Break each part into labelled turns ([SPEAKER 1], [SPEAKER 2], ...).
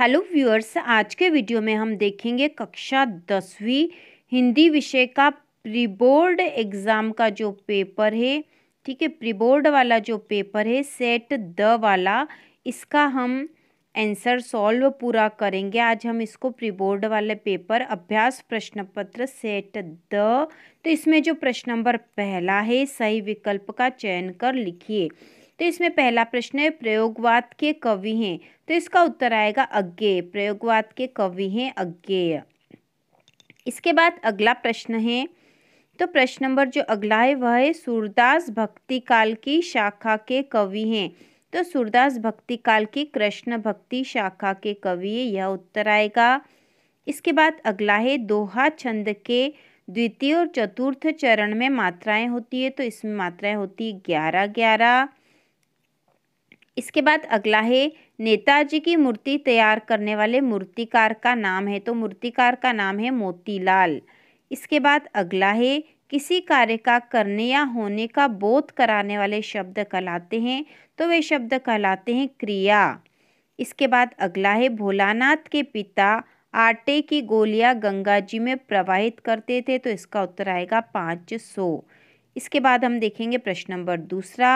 [SPEAKER 1] hello viewers आज के video में हम देखेंगे कक्षा दसवीं हिंदी विषय का प्रीबोर्ड एग्ज़ाम का जो पेपर है ठीक है प्रीबोर्ड वाला जो पेपर है सेट द वाला इसका हम आंसर सॉल्व पूरा करेंगे आज हम इसको प्रीबोर्ड वाले पेपर अभ्यास प्रश्न पत्र सेट द तो इसमें जो प्रश्न नंबर पहला है सही विकल्प का चयन कर लिखिए तो इसमें पहला प्रश्न है प्रयोगवाद के कवि हैं तो इसका उत्तर आएगा अज्ञेय प्रयोगवाद के कवि हैं अज्ञेय इसके बाद अगला प्रश्न है तो प्रश्न नंबर जो अगला है वह है सूरदास भक्ति काल की शाखा के कवि हैं तो सूरदास भक्ति काल की कृष्ण भक्ति शाखा के कवि है यह उत्तर आएगा इसके बाद अगला है दोहा छंद के द्वितीय और चतुर्थ चरण में मात्राएं होती है तो इसमें मात्राएं होती है ग्यारह ग्यारह इसके बाद अगला है नेताजी की मूर्ति तैयार करने वाले मूर्तिकार का नाम है तो मूर्तिकार का नाम है मोतीलाल इसके बाद अगला है किसी कार्य का करने या होने का बोध कराने वाले शब्द कहलाते हैं तो वे शब्द कहलाते हैं क्रिया इसके बाद अगला है भोलानाथ के पिता आटे की गोलियां गंगा जी में प्रवाहित करते थे तो इसका उत्तर आएगा पाँच सौ इसके बाद हम देखेंगे प्रश्न नंबर दूसरा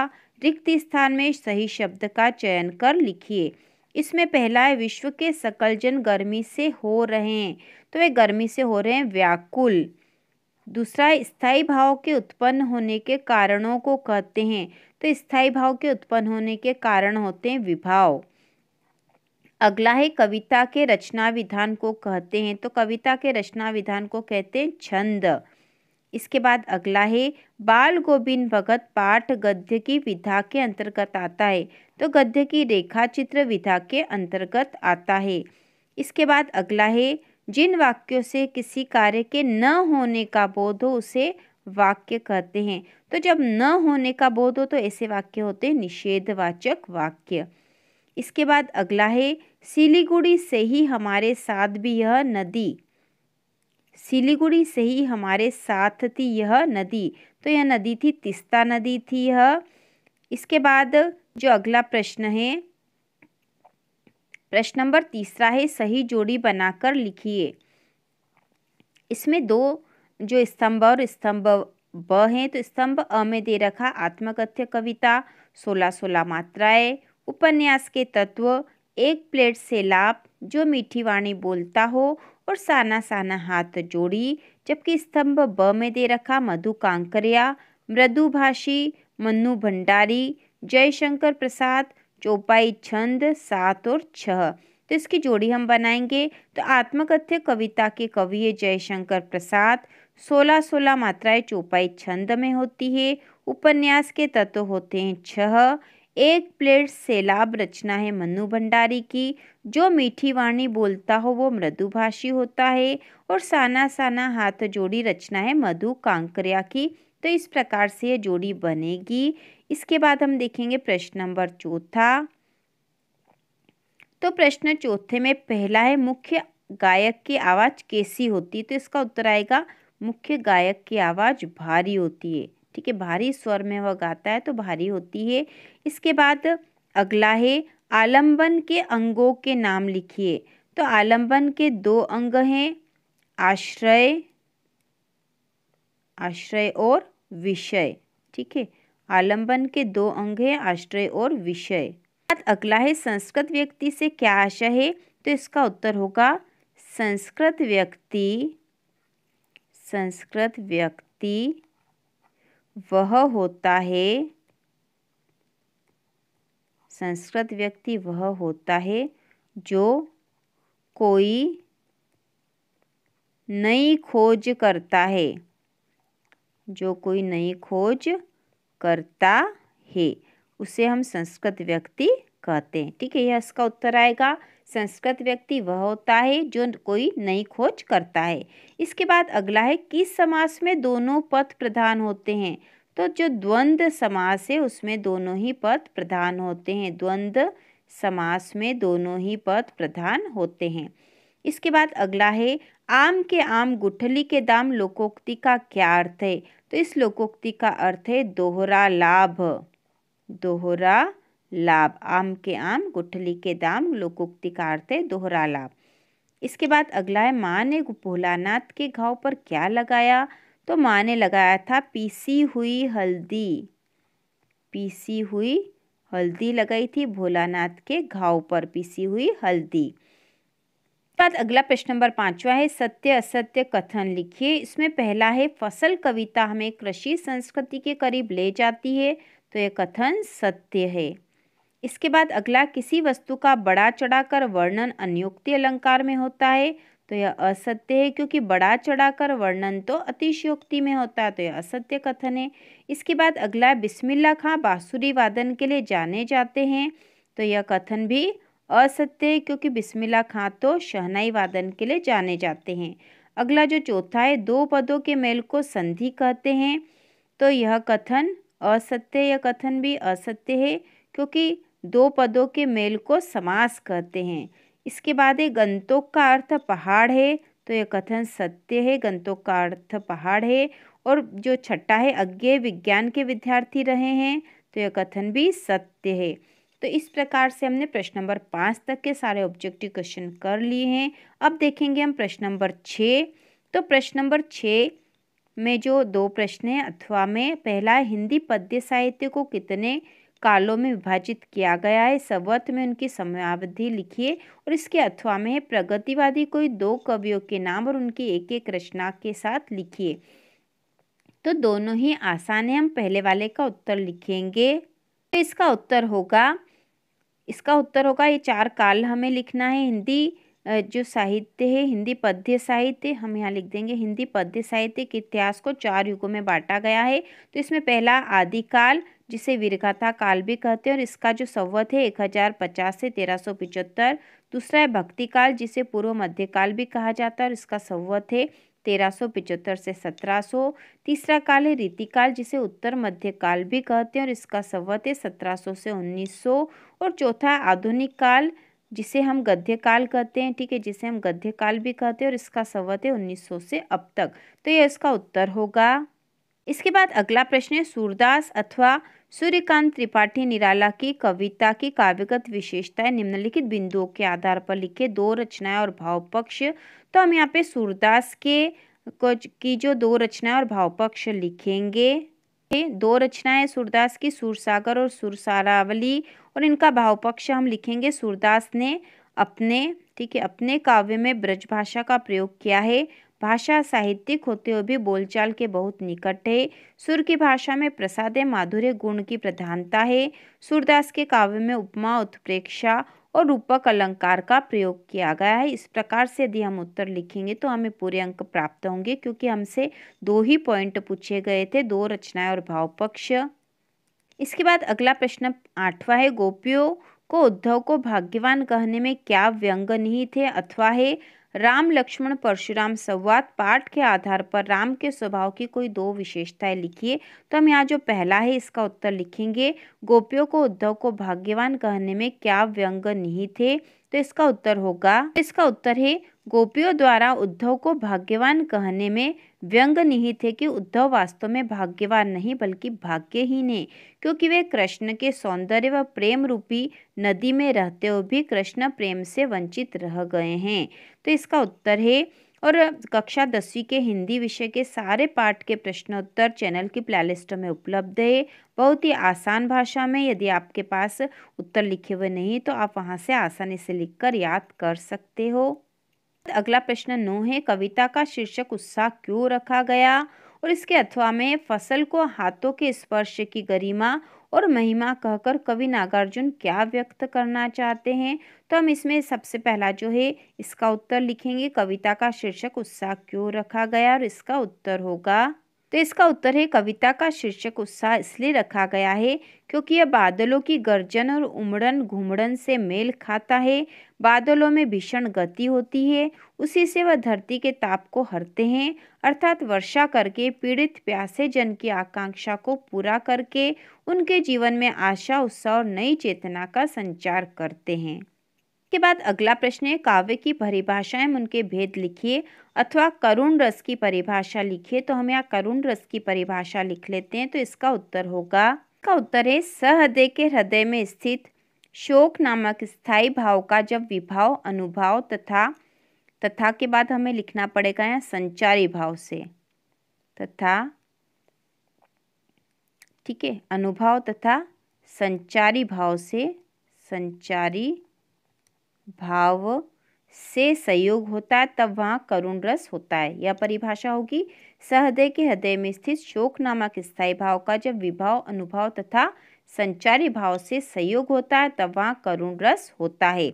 [SPEAKER 1] रिक्त स्थान में सही शब्द का चयन कर लिखिए इसमें पहला है विश्व के सकल जन गर्मी से हो रहे हैं तो वे गर्मी से हो रहे हैं व्याकुल दूसरा स्थायी भाव के उत्पन्न होने के कारणों को कहते हैं तो स्थायी भाव के उत्पन्न होने के कारण होते हैं विभाव अगला है कविता के रचना विधान को कहते हैं तो कविता के रचना विधान को कहते हैं छंद इसके बाद अगला है बाल गोविंद भगत पाठ गद्य की विधा के अंतर्गत आता है तो गद्य की रेखा चित्र विधा के अंतर्गत आता है इसके बाद अगला है जिन वाक्यों से किसी कार्य के न होने का बोध हो उसे वाक्य कहते हैं तो जब न होने का बोध हो तो ऐसे वाक्य होते हैं निषेधवाचक वाक्य इसके बाद अगला है सिलीगुड़ी से ही हमारे साथ भी यह नदी सिलीगुड़ी से ही हमारे साथ थी यह नदी तो यह नदी थी तिस्ता नदी थी यह इसके बाद जो अगला प्रश्न है प्रश्न नंबर तीसरा है सही जोड़ी बनाकर लिखिए इसमें दो जो स्तंभ और स्तंभ ब हैं तो स्तंभ अ में दे रखा आत्मकथ्य कविता सोलह सोलह मात्राएं उपन्यास के तत्व एक प्लेट से लाप जो मीठी वाणी बोलता हो और साना साना हाथ जोड़ी जबकि स्तंभ ब में दे रखा मधु कांकरिया मृदुभाषी मनु भंडारी जयशंकर प्रसाद चौपाई छंद सात और छह तो इसकी जोड़ी हम बनाएंगे तो आत्मकथ्य कविता के कवि है जयशंकर प्रसाद सोलह सोलह मात्राएं चौपाई छंद में होती है उपन्यास के तत्व होते हैं छह एक प्लेट सैलाब रचना है मनु भंडारी की जो मीठी वाणी बोलता हो वो मृदुभाषी होता है और साना साना हाथ जोड़ी रचना है मधु कांकरिया की तो इस प्रकार से ये जोड़ी बनेगी इसके बाद हम देखेंगे प्रश्न नंबर चौथा तो प्रश्न चौथे में पहला है मुख्य गायक की आवाज़ कैसी होती है तो इसका उत्तर आएगा मुख्य गायक की आवाज़ भारी होती है ठीक है भारी स्वर में वह गाता है तो भारी होती है इसके बाद अगला है आलंबन के अंगों के नाम लिखिए तो आलंबन के दो अंग हैं आश्रय आश्रय और विषय ठीक है आलंबन के दो अंग हैं आश्रय और विषय अगला है संस्कृत व्यक्ति से क्या आशा है तो इसका उत्तर होगा संस्कृत व्यक्ति संस्कृत व्यक्ति वह होता है संस्कृत व्यक्ति वह होता है जो कोई नई खोज करता है जो कोई नई खोज करता है उसे हम संस्कृत व्यक्ति कहते हैं ठीक है यह इसका उत्तर आएगा संस्कृत व्यक्ति वह होता है जो कोई नई खोज करता है इसके बाद अगला है किस समास में दोनों पद प्रधान होते हैं तो जो द्वंद्व समास है उसमें दोनों ही पद प्रधान होते हैं द्वंद्व समास में दोनों ही पद प्रधान होते हैं इसके बाद अगला है आम के आम गुठली के दाम लोकोक्ति का क्या अर्थ है तो इस लोकोक्ति का अर्थ है दोहरा लाभ दोहरा लाभ आम के आम गुठली के दाम लोकोक्ति का अर्थ है दोहरा लाभ इसके बाद अगला है माँ ने भोलानाथ के घाव पर क्या लगाया तो माँ ने लगाया था पीसी हुई हल्दी पीसी हुई हल्दी लगाई थी भोलानाथ के घाव पर पीसी हुई हल्दी बाद अगला प्रश्न नंबर पाँचवा है सत्य असत्य कथन लिखिए इसमें पहला है फसल कविता हमें कृषि संस्कृति के करीब ले जाती है तो यह कथन सत्य है इसके बाद अगला किसी वस्तु का बड़ा चढ़ाकर वर्णन अन्योक्ति अलंकार में होता है तो यह असत्य है क्योंकि बड़ा चढ़ाकर वर्णन तो अतिशयोक्ति में होता है तो यह असत्य कथन है इसके बाद अगला बिस्मिल्ला खां बाँसुरी वादन के लिए जाने जाते हैं तो यह कथन भी असत्य है क्योंकि बिस्मिल्ला खां तो शहनाई वादन के लिए जाने जाते हैं अगला जो चौथा है दो पदों के मेल को संधि कहते हैं तो यह कथन असत्य यह कथन भी असत्य है क्योंकि दो पदों के मेल को समास कहते हैं इसके बाद है गंतोक का अर्थ पहाड़ है तो यह कथन सत्य है गंतोक का अर्थ पहाड़ है और जो छठा है अज्ञे विज्ञान के विद्यार्थी रहे हैं तो यह कथन भी सत्य है तो इस प्रकार से हमने प्रश्न नंबर पाँच तक के सारे ऑब्जेक्टिव क्वेश्चन कर लिए हैं अब देखेंगे हम प्रश्न नंबर छः तो प्रश्न नंबर छः में जो दो प्रश्न हैं अथवा में पहला हिंदी पद्य साहित्य को कितने कालों में विभाजित किया गया है सवत में उनकी समयावधि लिखिए और इसके अथवा में प्रगतिवादी कोई दो कवियों के नाम और उनकी एक एक रचना के साथ लिखिए तो दोनों ही आसान है हम पहले वाले का उत्तर लिखेंगे तो इसका उत्तर होगा इसका उत्तर होगा ये चार काल हमें लिखना है हिंदी जो साहित्य है हिंदी पद्य साहित्य हम यहाँ लिख देंगे हिंदी पद्य साहित्य के इतिहास को चार युगों में बांटा गया है तो इसमें पहला आदिकाल जिसे वीरगाथा काल भी कहते हैं और इसका जो संवत है एक हज़ार पचास से तेरह सौ पिचहत्तर दूसरा है भक्ति काल जिसे पूर्व मध्यकाल भी कहा जाता है और इसका संवत है तेरह सौ पिचहत्तर से सत्रह सौ तीसरा काल है रीतिकाल जिसे उत्तर मध्य काल भी कहते हैं और इसका संवत है सत्रह सौ से उन्नीस सौ और चौथा आधुनिक काल जिसे हम गद्य काल कहते हैं ठीक है जिसे हम गद्य काल भी कहते हैं और इसका संवत है उन्नीस सौ से अब तक तो यह इसका उत्तर होगा इसके बाद अगला प्रश्न है सूरदास अथवा सूर्यकांत त्रिपाठी निराला की कविता की काव्यगत विशेषताएं निम्नलिखित बिंदुओं के आधार पर लिखे दो रचनाएं और भाव पक्ष तो हम यहाँ पे सूरदास के कुछ की जो दो रचनाएं और भाव पक्ष लिखेंगे दो रचनाएं सूरदास की सूरसागर और सुरसारावली और इनका भाव पक्ष हम लिखेंगे सूरदास ने अपने ठीक है अपने काव्य में ब्रजभाषा का प्रयोग किया है भाषा साहित्यिक होते हुए भी बोलचाल के बहुत निकट है सुर की भाषा में प्रसाद माधुर्य गुण की प्रधानता है सूरदास के काव्य में उपमा उत्प्रेक्षा और रूपक अलंकार का प्रयोग किया गया है इस प्रकार से यदि हम उत्तर लिखेंगे तो हमें पूरे अंक प्राप्त होंगे क्योंकि हमसे दो ही पॉइंट पूछे गए थे दो रचनाएं और भाव पक्ष इसके बाद अगला प्रश्न आठवां है गोपियों को उद्धव को भाग्यवान कहने में क्या व्यंग नहीं थे अथवा है राम लक्ष्मण परशुराम संवाद पाठ के आधार पर राम के स्वभाव की कोई दो विशेषताएं लिखिए तो हम यहाँ जो पहला है इसका उत्तर लिखेंगे गोपियों को उद्धव को भाग्यवान कहने में क्या व्यंग नहीं थे तो इसका उत्तर होगा इसका उत्तर है गोपियों द्वारा उद्धव को भाग्यवान कहने में व्यंग नहीं थे कि उद्धव वास्तव में भाग्यवान नहीं बल्कि भाग्यहीन है क्योंकि वे कृष्ण के सौंदर्य व प्रेम रूपी नदी में रहते हुए भी कृष्ण प्रेम से वंचित रह गए हैं तो इसका उत्तर है और कक्षा दसवीं के हिंदी विषय के सारे पाठ के प्रश्नोत्तर चैनल की प्लेलिस्ट में उपलब्ध है बहुत ही आसान भाषा में यदि आपके पास उत्तर लिखे हुए नहीं तो आप वहाँ से आसानी से लिखकर याद कर सकते हो अगला प्रश्न नौ है कविता का शीर्षक उत्साह क्यों रखा गया और इसके अथवा में फसल को हाथों के स्पर्श की गरिमा और महिमा कहकर कवि नागार्जुन क्या व्यक्त करना चाहते हैं तो हम इसमें सबसे पहला जो है इसका उत्तर लिखेंगे कविता का शीर्षक उत्साह क्यों रखा गया और इसका उत्तर होगा तो इसका उत्तर है कविता का शीर्षक उत्साह इसलिए रखा गया है क्योंकि यह बादलों की गर्जन और उमड़न घूमड़न से मेल खाता है बादलों में भीषण गति होती है उसी से वह धरती के ताप को हरते हैं अर्थात वर्षा करके पीड़ित प्यासे जन की आकांक्षा को पूरा करके उनके जीवन में आशा उत्साह और नई चेतना का संचार करते हैं इसके बाद अगला प्रश्न है काव्य की परिभाषा एवं उनके भेद लिखिए अथवा करुण रस की परिभाषा लिखिए तो हम यहाँ करुण रस की परिभाषा लिख लेते हैं तो इसका उत्तर होगा का उत्तर है सहृदय के हृदय में स्थित शोक नामक स्थायी भाव का जब विभाव अनुभाव तथा तथा के बाद हमें लिखना पड़ेगा यहाँ संचारी भाव से तथा ठीक है अनुभाव तथा संचारी भाव से संचारी भाव से संयोग होता है तब वहाँ करुण रस होता है यह परिभाषा होगी सहदय के हृदय में स्थित शोक नामक स्थायी भाव का जब विभाव अनुभाव तथा संचारी भाव से संयोग होता है तब वहाँ करुण रस होता है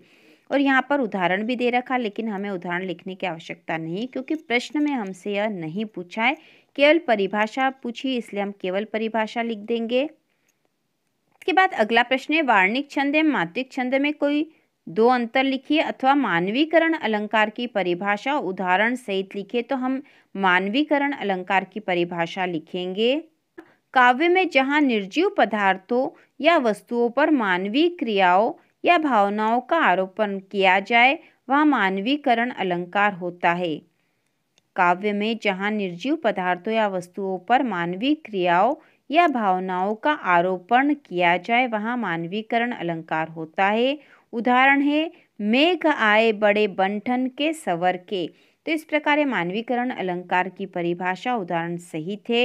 [SPEAKER 1] और यहाँ पर उदाहरण भी दे रखा लेकिन हमें उदाहरण लिखने की आवश्यकता नहीं क्योंकि प्रश्न में हमसे यह नहीं पूछा है केवल परिभाषा पूछी इसलिए हम केवल परिभाषा लिख देंगे इसके बाद अगला प्रश्न है वार्णिक छंद मातृक मात्रिक छंद में कोई दो अंतर लिखिए अथवा मानवीकरण अलंकार की परिभाषा उदाहरण सहित लिखे तो हम मानवीकरण अलंकार की परिभाषा लिखेंगे काव्य में जहाँ निर्जीव पदार्थों या वस्तुओं पर मानवीय क्रियाओं या भावनाओं का आरोपण किया जाए वहाँ मानवीकरण अलंकार होता है काव्य में जहाँ निर्जीव पदार्थों या वस्तुओं पर मानवीय क्रियाओं या भावनाओं का आरोपण किया जाए वहाँ मानवीकरण अलंकार होता है उदाहरण है मेघ आए बड़े बंठन के सवर के तो इस प्रकार मानवीकरण अलंकार की परिभाषा उदाहरण सहित है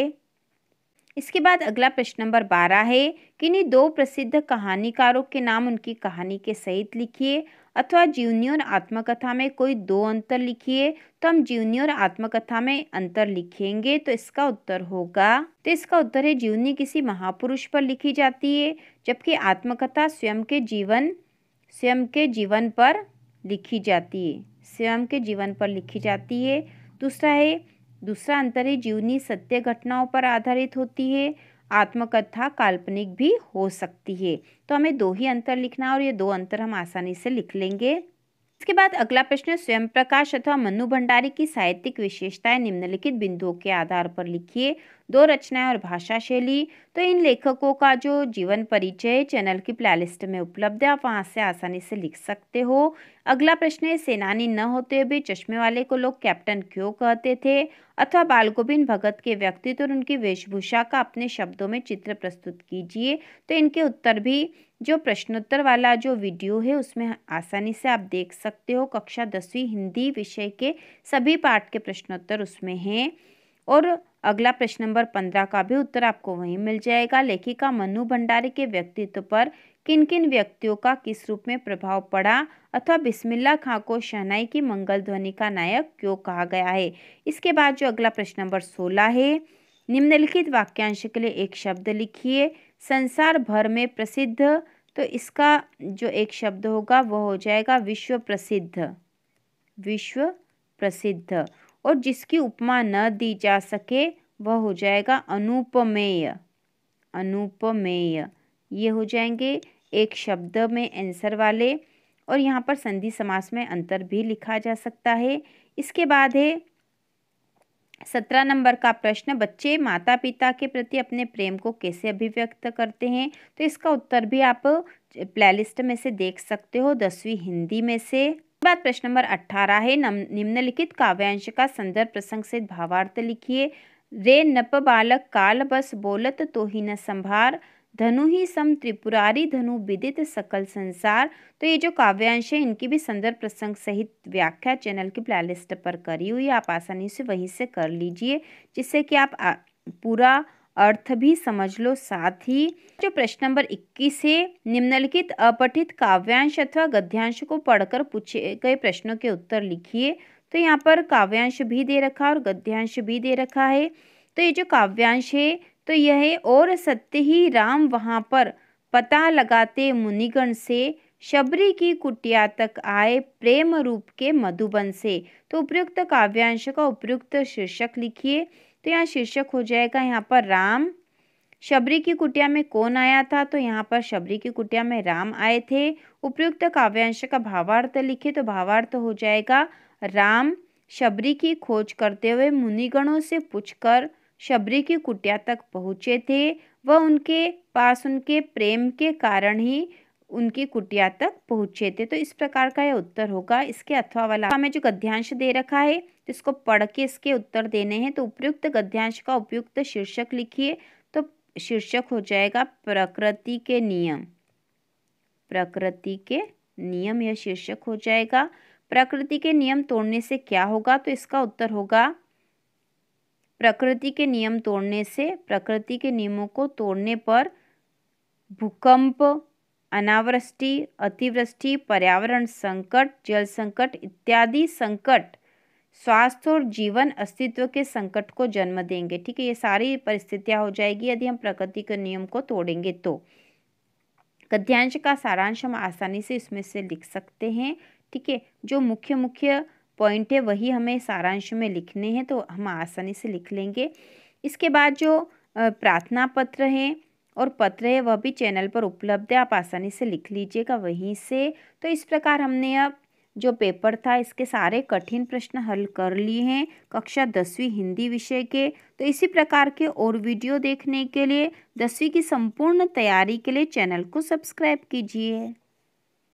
[SPEAKER 1] इसके बाद अगला प्रश्न नंबर बारह है नहीं दो प्रसिद्ध कहानीकारों के नाम उनकी कहानी के सहित लिखिए अथवा जीवनी और आत्मकथा में कोई दो अंतर लिखिए तो हम जीवनी और आत्मकथा में अंतर लिखेंगे तो इसका उत्तर होगा तो इसका उत्तर है जीवनी किसी महापुरुष पर लिखी जाती है जबकि आत्मकथा स्वयं के जीवन स्वयं के जीवन पर लिखी जाती है स्वयं के जीवन पर लिखी जाती है दूसरा है दूसरा अंतर है जीवनी सत्य घटनाओं पर आधारित होती है आत्मकथा काल्पनिक भी हो सकती है तो हमें दो ही अंतर लिखना और ये दो अंतर हम आसानी से लिख लेंगे इसके बाद अगला प्रश्न स्वयं प्रकाश अथवा मनु भंडारी की साहित्यिक विशेषताएं निम्नलिखित बिंदुओं के आधार पर लिखिए दो रचनाएं और भाषा शैली तो इन लेखकों का जो जीवन परिचय चैनल की प्लेलिस्ट में उपलब्ध है आप वहाँ से आसानी से लिख सकते हो अगला प्रश्न है सेनानी न होते हुए चश्मे वाले को लोग कैप्टन क्यों कहते थे अथवा बाल गोविंद भगत के व्यक्तित्व और उनकी वेशभूषा का अपने शब्दों में चित्र प्रस्तुत कीजिए तो इनके उत्तर भी जो प्रश्नोत्तर वाला जो वीडियो है उसमें आसानी से आप देख सकते हो कक्षा दसवीं हिंदी विषय के सभी पाठ के प्रश्नोत्तर उसमें हैं और अगला प्रश्न नंबर पंद्रह का भी उत्तर आपको वहीं मिल जाएगा लेखिका मनु भंडारी के व्यक्तित्व पर किन किन व्यक्तियों का किस रूप में प्रभाव पड़ा अथवा बिस्मिल्ला खां को शहनाई की मंगल ध्वनि का नायक क्यों कहा गया है इसके बाद जो अगला प्रश्न नंबर सोलह है निम्नलिखित वाक्यांश के लिए एक शब्द लिखिए संसार भर में प्रसिद्ध तो इसका जो एक शब्द होगा वह हो जाएगा विश्व प्रसिद्ध विश्व प्रसिद्ध और जिसकी उपमा न दी जा सके वह हो जाएगा अनुपमेय अनुपमेय ये हो जाएंगे एक शब्द में आंसर वाले और यहाँ पर संधि समास में अंतर भी लिखा जा सकता है इसके बाद है सत्रह नंबर का प्रश्न बच्चे माता पिता के प्रति अपने प्रेम को कैसे अभिव्यक्त करते हैं तो इसका उत्तर भी आप प्लेलिस्ट में से देख सकते हो दसवीं हिंदी में से बाद प्रश्न नंबर अठारह है निम्नलिखित काव्यांश का संदर्भ प्रसंग से भावार्थ लिखिए रे नप बालक काल बस बोलत तो ही न संभार धनु ही सम त्रिपुरारी धनु विदित सकल संसार तो ये जो काव्यांश है इनकी भी संदर्भ प्रसंग सहित व्याख्या चैनल की प्लेलिस्ट पर करी हुई आप आसानी से वहीं से कर लीजिए जिससे कि आप पूरा अर्थ भी समझ लो साथ ही जो प्रश्न नंबर 21 है निम्नलिखित अपठित काव्यांश अथवा गद्यांश को पढ़कर पूछे गए प्रश्नों के उत्तर लिखिए तो यहाँ पर काव्यांश भी दे रखा और गद्यांश भी दे रखा है तो ये जो काव्यांश है तो यह और सत्य ही राम वहां पर पता लगाते मुनिगण से शबरी की कुटिया तक आए प्रेम रूप के मधुबन से तो उपयुक्त काव्यांश का उपयुक्त शीर्षक लिखिए तो यहाँ शीर्षक हो जाएगा यहाँ पर राम शबरी की कुटिया में कौन आया था तो यहाँ पर शबरी की कुटिया में राम आए थे उपयुक्त काव्यांश का भावार्थ लिखे तो भावार्थ हो जाएगा राम शबरी की खोज करते हुए मुनिगणों से पूछकर शबरी की कुटिया तक पहुँचे थे वह उनके पास उनके प्रेम के कारण ही उनकी कुटिया तक पहुँचे थे तो इस प्रकार का यह उत्तर होगा इसके अथवा वाला हमें जो गद्यांश दे रखा है तो इसको पढ़ के इसके उत्तर देने हैं तो उपयुक्त गद्यांश का उपयुक्त शीर्षक लिखिए तो शीर्षक हो जाएगा प्रकृति के नियम प्रकृति के नियम यह शीर्षक हो जाएगा प्रकृति के नियम तोड़ने से क्या होगा तो इसका उत्तर होगा प्रकृति के नियम तोड़ने से प्रकृति के नियमों को तोड़ने पर भूकंप अनावृष्टि अतिवृष्टि पर्यावरण संकट जल संकट इत्यादि संकट स्वास्थ्य और जीवन अस्तित्व के संकट को जन्म देंगे ठीक है ये सारी परिस्थितियां हो जाएगी यदि हम प्रकृति के नियम को तोड़ेंगे तो गद्यांश का सारांश हम आसानी से इसमें से लिख सकते हैं ठीक है जो मुख्य मुख्य पॉइंट है वही हमें सारांश में लिखने हैं तो हम आसानी से लिख लेंगे इसके बाद जो प्रार्थना पत्र है और पत्र है वह भी चैनल पर उपलब्ध है आप आसानी से लिख लीजिएगा वहीं से तो इस प्रकार हमने अब जो पेपर था इसके सारे कठिन प्रश्न हल कर लिए हैं कक्षा दसवीं हिंदी विषय के तो इसी प्रकार के और वीडियो देखने के लिए दसवीं की संपूर्ण तैयारी के लिए चैनल को सब्सक्राइब कीजिए